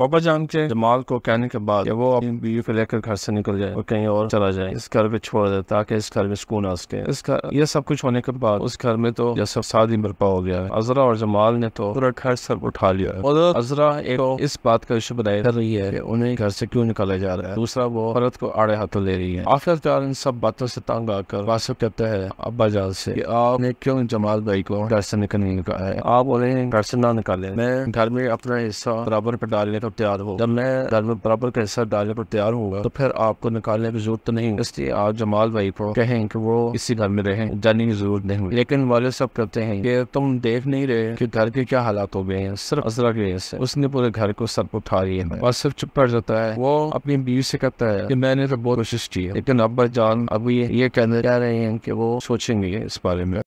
बाबा जान के जमाल को कहने के बाद वो अपनी बीवी को लेकर घर से निकल जाए और कहीं और चला जाए इस घर पे छोड़ दे ताकि इस घर में सुकून आ सके इस घर ये सब कुछ होने के बाद उस घर में तो जैसा शादी बर्पा हो गया अजरा और जमाल ने तो पूरा घर सब उठा लिया है और अजरा एक तो इस बात का इशू बनाई कर रही है उन्हें घर से क्यूँ निकाला जा रहा है दूसरा वो औरत को आड़े हाथों ले रही है आखिरकार इन सब बातों से तंग आकर वासफ कहता है अब्बा जान से आपने क्यों जमाल भाई को घर से निकलने का है आप उन्हें घर से ना निकाले मैं घर में अपना हिस्सा बराबर पे डालने तो तैयार हो जब मैं घर में बराबर का हिस्सा डालने को तैयार होगा तो फिर आपको निकालने की जरूरत नहीं इसलिए आप जमाल भाई को कहें कि वो इसी घर में रहे जाने की जरूरत नहीं लेकिन वाले सब कहते हैं कि तुम देख नहीं रहे कि घर के क्या हालात हो गए हैं सिर्फ असरा की वजह से उसने पूरे घर को पर उठा रही है और सिर्फ चुप कर जाता है वो अपनी बीवी से कहता है की मैंने तो बहुत कोशिश की है लेकिन अब्बा जान अब ये कहने जा रहे हैं की वो सोचेंगे इस बारे में